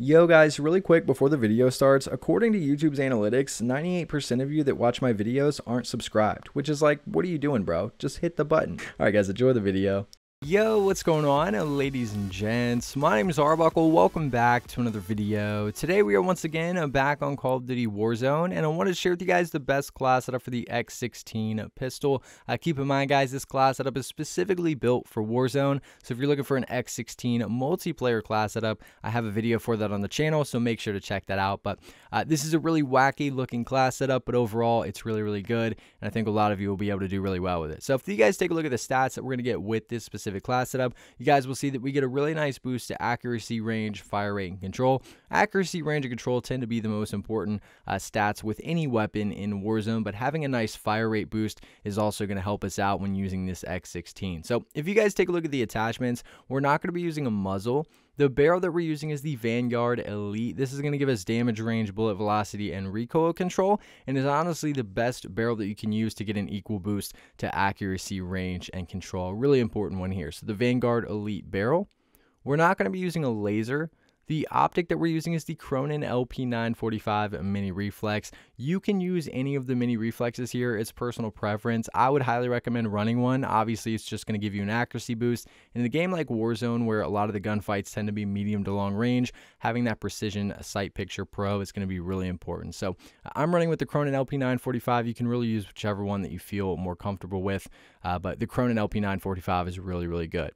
Yo guys, really quick before the video starts, according to YouTube's analytics, 98% of you that watch my videos aren't subscribed, which is like, what are you doing bro? Just hit the button. Alright guys, enjoy the video. Yo, what's going on, ladies and gents? My name is Arbuckle. Welcome back to another video. Today, we are once again back on Call of Duty Warzone, and I want to share with you guys the best class setup for the X16 pistol. Uh, keep in mind, guys, this class setup is specifically built for Warzone, so if you're looking for an X16 multiplayer class setup, I have a video for that on the channel, so make sure to check that out. But uh, this is a really wacky looking class setup, but overall, it's really, really good, and I think a lot of you will be able to do really well with it. So if you guys take a look at the stats that we're going to get with this specific specific class setup, you guys will see that we get a really nice boost to accuracy, range, fire rate, and control. Accuracy, range, and control tend to be the most important uh, stats with any weapon in Warzone, but having a nice fire rate boost is also going to help us out when using this X16. So if you guys take a look at the attachments, we're not going to be using a muzzle. The barrel that we're using is the Vanguard Elite. This is going to give us damage range, bullet velocity, and recoil control, and is honestly the best barrel that you can use to get an equal boost to accuracy, range, and control. Really important one here. So the Vanguard Elite barrel. We're not going to be using a laser. The optic that we're using is the Cronin LP945 Mini Reflex. You can use any of the Mini Reflexes here. It's personal preference. I would highly recommend running one. Obviously, it's just going to give you an accuracy boost. In a game like Warzone, where a lot of the gunfights tend to be medium to long range, having that precision sight picture pro is going to be really important. So I'm running with the Cronin LP945. You can really use whichever one that you feel more comfortable with, uh, but the Cronin LP945 is really, really good.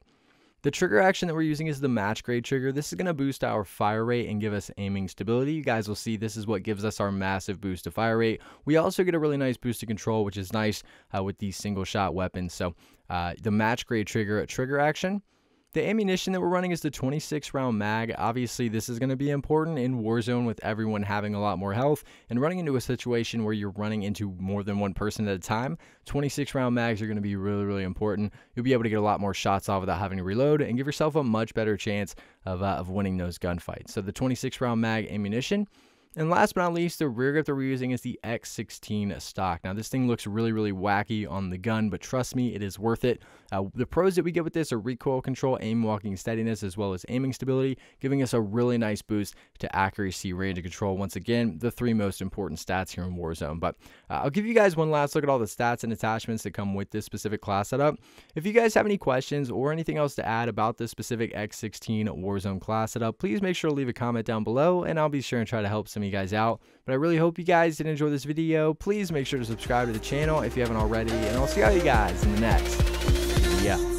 The trigger action that we're using is the match grade trigger. This is going to boost our fire rate and give us aiming stability. You guys will see this is what gives us our massive boost to fire rate. We also get a really nice boost to control, which is nice uh, with these single shot weapons. So uh, the match grade trigger, trigger action, the ammunition that we're running is the 26 round mag. Obviously, this is going to be important in Warzone with everyone having a lot more health and running into a situation where you're running into more than one person at a time. 26 round mags are going to be really, really important. You'll be able to get a lot more shots off without having to reload and give yourself a much better chance of, uh, of winning those gunfights. So the 26 round mag ammunition. And last but not least, the rear grip that we're using is the X16 stock. Now this thing looks really, really wacky on the gun, but trust me, it is worth it. Uh, the pros that we get with this are recoil control, aim walking steadiness, as well as aiming stability, giving us a really nice boost to accuracy, range and control. Once again, the three most important stats here in Warzone. But uh, I'll give you guys one last look at all the stats and attachments that come with this specific class setup. If you guys have any questions or anything else to add about this specific X16 Warzone class setup, please make sure to leave a comment down below and I'll be sure and try to help some you guys out. But I really hope you guys did enjoy this video. Please make sure to subscribe to the channel if you haven't already. And I'll see all you guys in the next. Yeah.